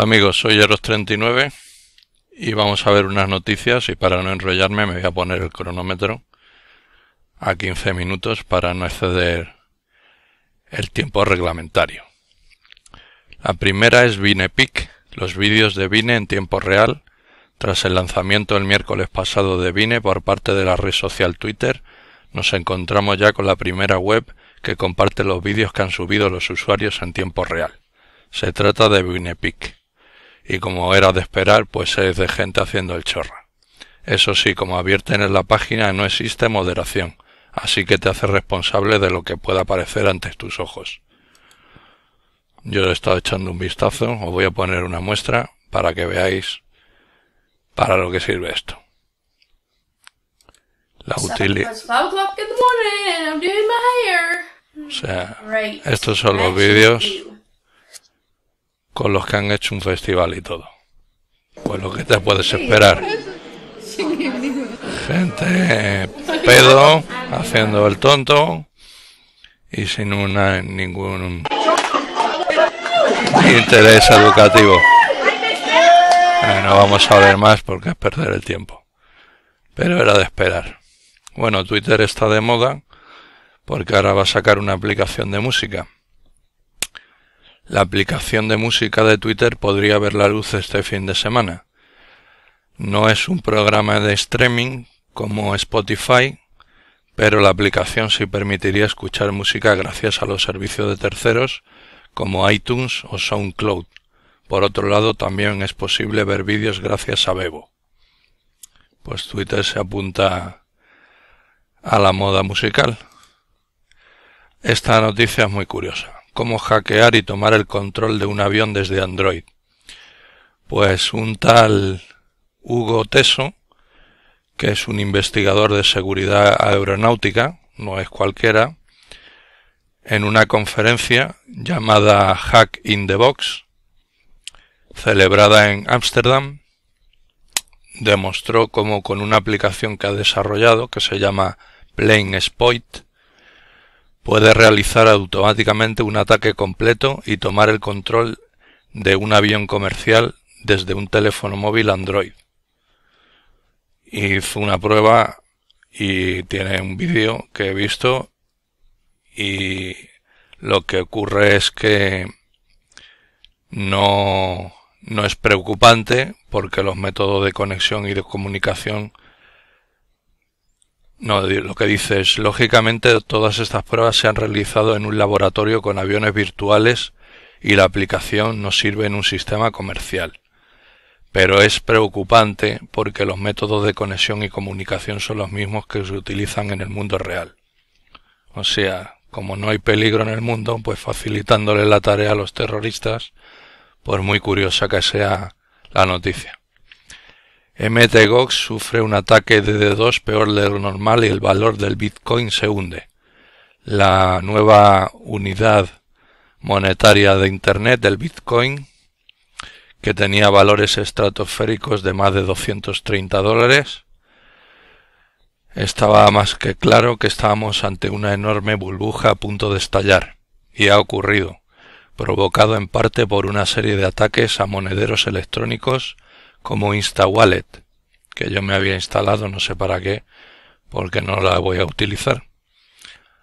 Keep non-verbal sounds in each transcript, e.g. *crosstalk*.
Hola amigos, soy Eros39 y vamos a ver unas noticias y para no enrollarme me voy a poner el cronómetro a 15 minutos para no exceder el tiempo reglamentario. La primera es Vinepic, los vídeos de Vine en tiempo real tras el lanzamiento el miércoles pasado de Vine por parte de la red social Twitter, nos encontramos ya con la primera web que comparte los vídeos que han subido los usuarios en tiempo real. Se trata de Vinepic y como era de esperar, pues es de gente haciendo el chorra. Eso sí, como advierten en la página, no existe moderación, así que te haces responsable de lo que pueda aparecer ante tus ojos. Yo he estado echando un vistazo, os voy a poner una muestra para que veáis para lo que sirve esto. La utilidad. O sea, estos son los vídeos con los que han hecho un festival y todo. Pues lo que te puedes esperar. Gente, pedo, haciendo el tonto y sin una, ningún interés educativo. Eh, no vamos a ver más porque es perder el tiempo. Pero era de esperar. Bueno, Twitter está de moda porque ahora va a sacar una aplicación de música la aplicación de música de Twitter podría ver la luz este fin de semana. No es un programa de streaming como Spotify, pero la aplicación sí permitiría escuchar música gracias a los servicios de terceros como iTunes o SoundCloud. Por otro lado, también es posible ver vídeos gracias a Bebo. Pues Twitter se apunta a la moda musical. Esta noticia es muy curiosa cómo hackear y tomar el control de un avión desde Android. Pues un tal Hugo Teso, que es un investigador de seguridad aeronáutica, no es cualquiera, en una conferencia llamada Hack in the Box, celebrada en Ámsterdam, demostró cómo con una aplicación que ha desarrollado, que se llama Plane puede realizar automáticamente un ataque completo y tomar el control de un avión comercial desde un teléfono móvil Android. Hizo una prueba y tiene un vídeo que he visto y lo que ocurre es que no, no es preocupante porque los métodos de conexión y de comunicación no, lo que dices, lógicamente todas estas pruebas se han realizado en un laboratorio con aviones virtuales y la aplicación no sirve en un sistema comercial. Pero es preocupante porque los métodos de conexión y comunicación son los mismos que se utilizan en el mundo real. O sea, como no hay peligro en el mundo, pues facilitándole la tarea a los terroristas, por muy curiosa que sea la noticia. MTGOX sufre un ataque de D2 peor de lo normal y el valor del Bitcoin se hunde. La nueva unidad monetaria de Internet del Bitcoin, que tenía valores estratosféricos de más de 230 dólares, estaba más que claro que estábamos ante una enorme burbuja a punto de estallar, y ha ocurrido, provocado en parte por una serie de ataques a monederos electrónicos como InstaWallet, que yo me había instalado no sé para qué, porque no la voy a utilizar.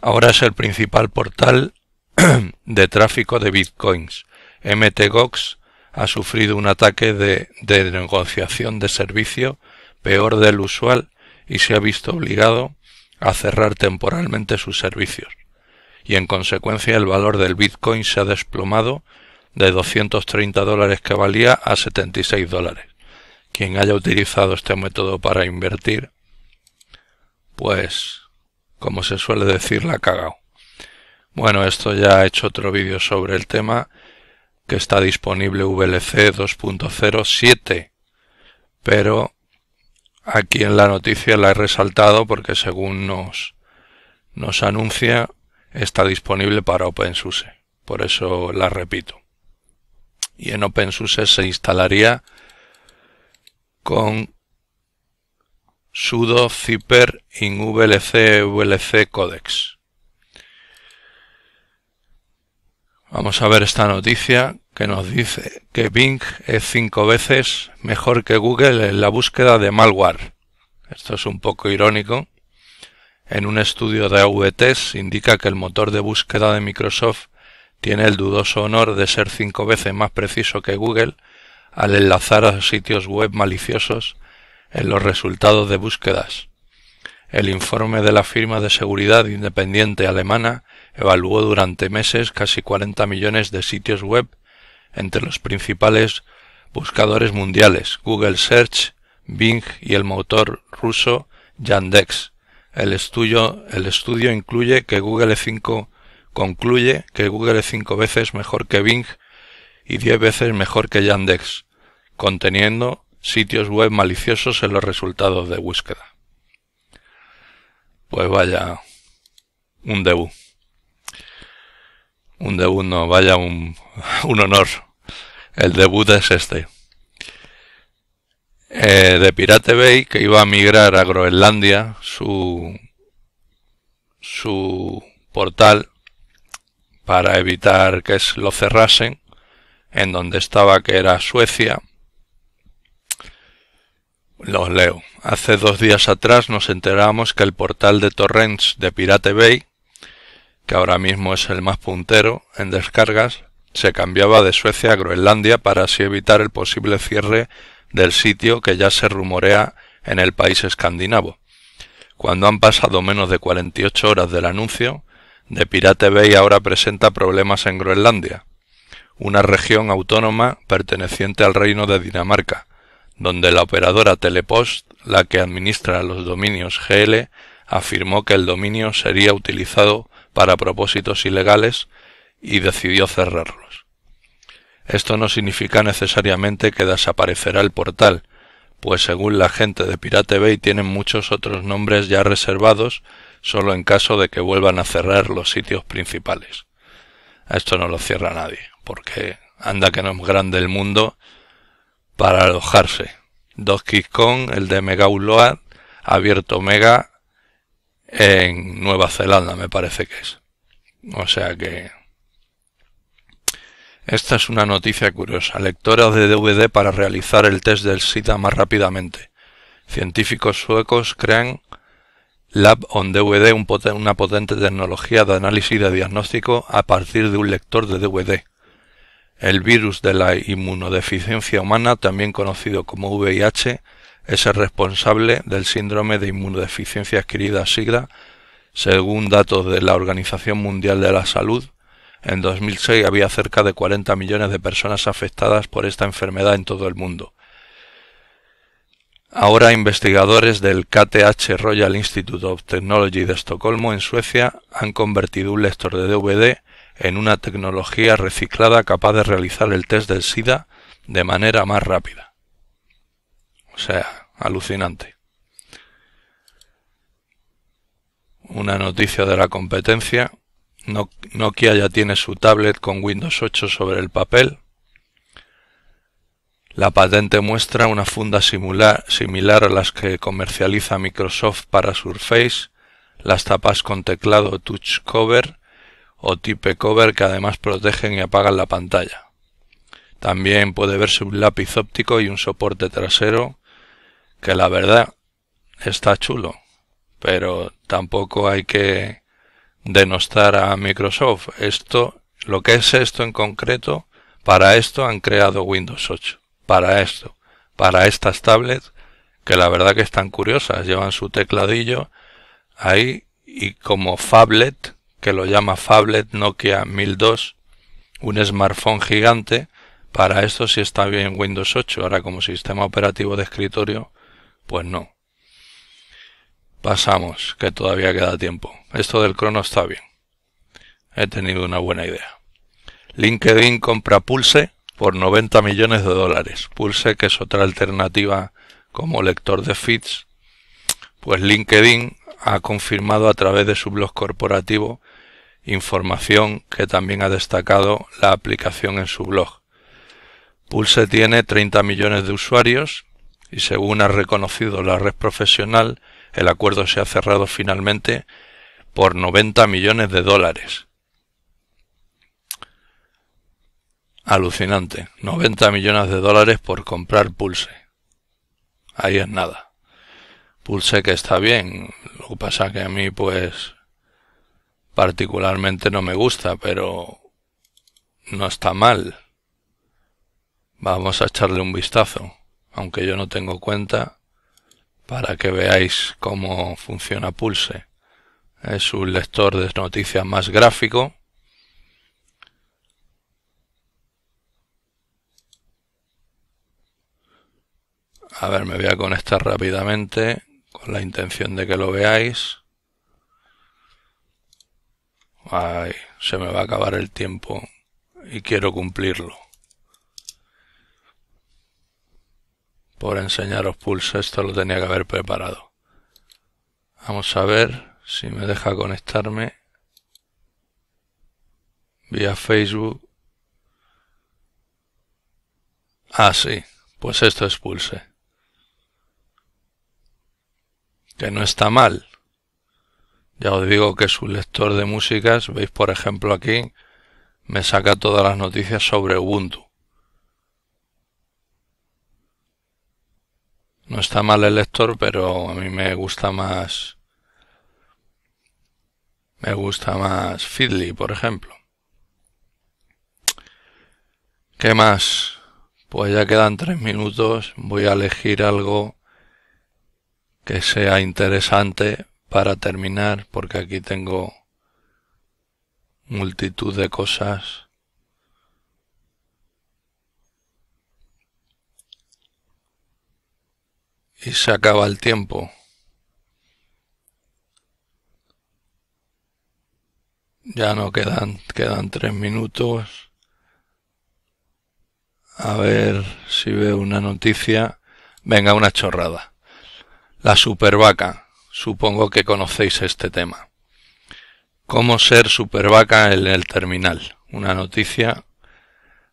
Ahora es el principal portal *clears throat* de tráfico de bitcoins. MTGOX ha sufrido un ataque de, de negociación de servicio peor del usual y se ha visto obligado a cerrar temporalmente sus servicios. Y en consecuencia el valor del bitcoin se ha desplomado de 230 dólares que valía a 76 dólares quien haya utilizado este método para invertir, pues, como se suele decir, la ha cagado. Bueno, esto ya he hecho otro vídeo sobre el tema, que está disponible VLC 2.07, pero aquí en la noticia la he resaltado porque según nos, nos anuncia, está disponible para OpenSUSE. Por eso la repito. Y en OpenSUSE se instalaría con sudo zipper in VLC VLC codex. Vamos a ver esta noticia que nos dice que Bing es cinco veces mejor que Google en la búsqueda de malware. Esto es un poco irónico. En un estudio de AVTest indica que el motor de búsqueda de Microsoft tiene el dudoso honor de ser cinco veces más preciso que Google al enlazar a sitios web maliciosos en los resultados de búsquedas. El informe de la firma de seguridad independiente alemana evaluó durante meses casi 40 millones de sitios web entre los principales buscadores mundiales Google Search, Bing y el motor ruso Yandex. El estudio, incluye que Google 5 concluye que Google es cinco veces mejor que Bing y diez veces mejor que Yandex conteniendo sitios web maliciosos en los resultados de búsqueda. Pues vaya, un debut. Un debut no, vaya un, *laughs* un honor. El debut es este. Eh, de Pirate Bay, que iba a migrar a Groenlandia, su, su portal, para evitar que lo cerrasen, en donde estaba que era Suecia, los leo. Hace dos días atrás nos enteramos que el portal de torrents de Pirate Bay, que ahora mismo es el más puntero en descargas, se cambiaba de Suecia a Groenlandia para así evitar el posible cierre del sitio que ya se rumorea en el país escandinavo. Cuando han pasado menos de 48 horas del anuncio, de Pirate Bay ahora presenta problemas en Groenlandia, una región autónoma perteneciente al reino de Dinamarca, donde la operadora Telepost, la que administra los dominios GL, afirmó que el dominio sería utilizado para propósitos ilegales y decidió cerrarlos. Esto no significa necesariamente que desaparecerá el portal, pues según la gente de Pirate Bay tienen muchos otros nombres ya reservados solo en caso de que vuelvan a cerrar los sitios principales. A esto no lo cierra nadie, porque anda que no es grande el mundo para alojarse. Dos Kong, el de Mega Uload, abierto Mega en Nueva Zelanda, me parece que es. O sea que... Esta es una noticia curiosa. Lectoras de DVD para realizar el test del SIDA más rápidamente. Científicos suecos crean Lab on DVD, una potente tecnología de análisis y de diagnóstico a partir de un lector de DVD. El virus de la inmunodeficiencia humana, también conocido como VIH, es el responsable del síndrome de inmunodeficiencia adquirida SIDA, según datos de la Organización Mundial de la Salud. En 2006 había cerca de 40 millones de personas afectadas por esta enfermedad en todo el mundo. Ahora investigadores del KTH Royal Institute of Technology de Estocolmo en Suecia han convertido un lector de DVD en una tecnología reciclada capaz de realizar el test del SIDA de manera más rápida. O sea, alucinante. Una noticia de la competencia. Nokia ya tiene su tablet con Windows 8 sobre el papel. La patente muestra una funda similar, similar a las que comercializa Microsoft para Surface, las tapas con teclado touch cover o tipo cover que además protegen y apagan la pantalla. También puede verse un lápiz óptico y un soporte trasero que la verdad está chulo, pero tampoco hay que denostar a Microsoft. Esto, lo que es esto en concreto, para esto han creado Windows 8, para esto, para estas tablets que la verdad que están curiosas, llevan su tecladillo ahí y como Fablet que lo llama Fablet Nokia 1002, un smartphone gigante, para esto si está bien Windows 8, ahora como sistema operativo de escritorio, pues no. Pasamos, que todavía queda tiempo. Esto del crono está bien. He tenido una buena idea. LinkedIn compra Pulse por 90 millones de dólares. Pulse, que es otra alternativa como lector de feeds, pues LinkedIn ha confirmado a través de su blog corporativo información que también ha destacado la aplicación en su blog. Pulse tiene 30 millones de usuarios y según ha reconocido la red profesional, el acuerdo se ha cerrado finalmente por 90 millones de dólares. Alucinante, 90 millones de dólares por comprar Pulse. Ahí es nada. Pulse que está bien, lo que pasa que a mí pues particularmente no me gusta, pero no está mal. Vamos a echarle un vistazo, aunque yo no tengo cuenta, para que veáis cómo funciona Pulse. Es un lector de noticias más gráfico. A ver, me voy a conectar rápidamente con la intención de que lo veáis. Ay, se me va a acabar el tiempo y quiero cumplirlo. Por enseñaros pulse esto lo tenía que haber preparado. Vamos a ver si me deja conectarme vía Facebook. Ah, sí, pues esto es pulse. Que no está mal. Ya os digo que su lector de músicas, veis por ejemplo aquí, me saca todas las noticias sobre Ubuntu. No está mal el lector, pero a mí me gusta más... Me gusta más Fiddly, por ejemplo. ¿Qué más? Pues ya quedan tres minutos. Voy a elegir algo que sea interesante para terminar, porque aquí tengo multitud de cosas. Y se acaba el tiempo. Ya no quedan, quedan tres minutos. A ver si veo una noticia. Venga, una chorrada. La vaca. Supongo que conocéis este tema. Cómo ser vaca en el terminal. Una noticia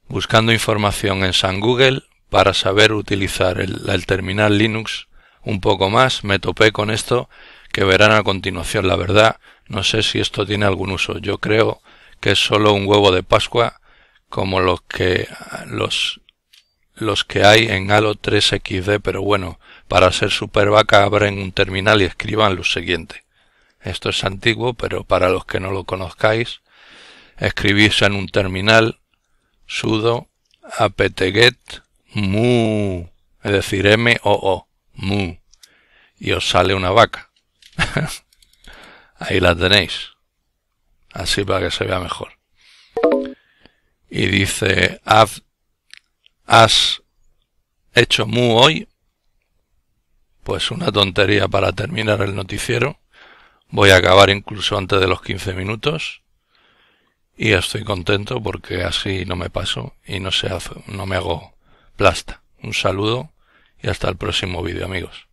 buscando información en San Google para saber utilizar el, terminal Linux un poco más. Me topé con esto que verán a continuación. La verdad, no sé si esto tiene algún uso. Yo creo que es solo un huevo de Pascua como los que los los que hay en Halo 3XD, pero bueno, para ser vaca, abren un terminal y escriban lo siguiente. Esto es antiguo, pero para los que no lo conozcáis, escribís en un terminal sudo apt-get mu, es decir, m o o mu, y os sale una vaca. *laughs* Ahí la tenéis. Así para que se vea mejor. Y dice, has hecho mu hoy, pues una tontería para terminar el noticiero. Voy a acabar incluso antes de los 15 minutos. Y estoy contento porque así no me paso y no, se no me hago plasta. Un saludo y hasta el próximo vídeo amigos.